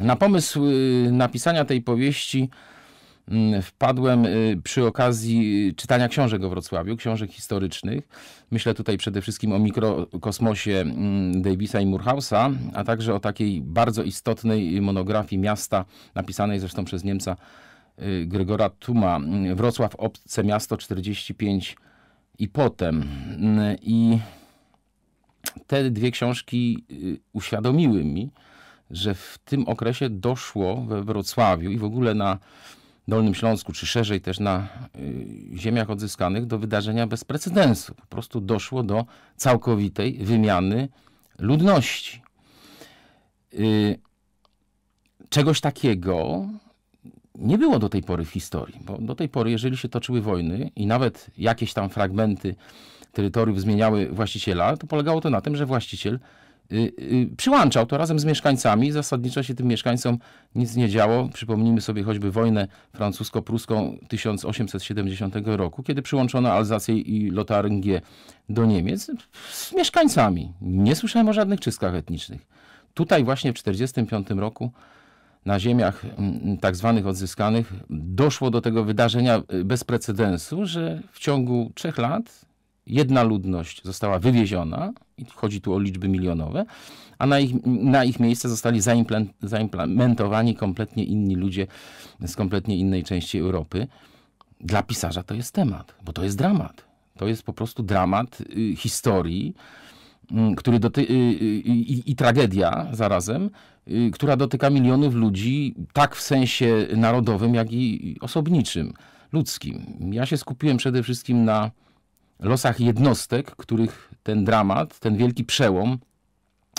Na pomysł y, napisania tej powieści mm, wpadłem y, przy okazji y, czytania książek o Wrocławiu, książek historycznych. Myślę tutaj przede wszystkim o mikrokosmosie mm, Davisa i Murhausa, a także o takiej bardzo istotnej monografii miasta, napisanej zresztą przez Niemca Gregora Tuma, Wrocław Obce Miasto 45 i potem. Mm, I te dwie książki uświadomiły mi, że w tym okresie doszło we Wrocławiu i w ogóle na Dolnym Śląsku, czy szerzej też na y, ziemiach odzyskanych, do wydarzenia bez precedensu. Po prostu doszło do całkowitej wymiany ludności. Y, czegoś takiego nie było do tej pory w historii, bo do tej pory, jeżeli się toczyły wojny i nawet jakieś tam fragmenty terytoriów zmieniały właściciela, to polegało to na tym, że właściciel Y, y, przyłączał to razem z mieszkańcami. Zasadniczo się tym mieszkańcom nic nie działo. Przypomnijmy sobie choćby wojnę francusko-pruską 1870 roku, kiedy przyłączono Alzację i Lotaryngię do Niemiec z mieszkańcami. Nie słyszałem o żadnych czystkach etnicznych. Tutaj właśnie w 1945 roku na ziemiach mm, tak zwanych odzyskanych doszło do tego wydarzenia y, bez precedensu, że w ciągu trzech lat jedna ludność została wywieziona, i chodzi tu o liczby milionowe, a na ich, na ich miejsce zostali zaimplementowani kompletnie inni ludzie z kompletnie innej części Europy. Dla pisarza to jest temat, bo to jest dramat. To jest po prostu dramat y, historii, mm, który doty- y, y, i, tragedia zarazem, y, która dotyka milionów ludzi, tak w sensie narodowym, jak i osobniczym, ludzkim. Ja się skupiłem przede wszystkim na losach jednostek, których ten dramat, ten wielki przełom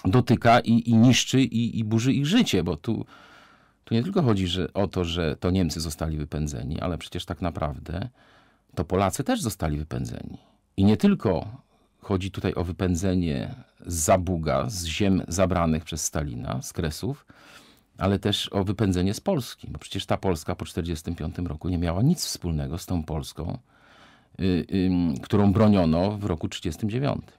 dotyka i, i niszczy i, i burzy ich życie, bo tu, tu nie tylko chodzi że, o to, że to Niemcy zostali wypędzeni, ale przecież tak naprawdę to Polacy też zostali wypędzeni. I nie tylko chodzi tutaj o wypędzenie z Zabuga, z ziem zabranych przez Stalina, z Kresów, ale też o wypędzenie z Polski, bo przecież ta Polska po 1945 roku nie miała nic wspólnego z tą Polską, Y, którą broniono w roku 1939.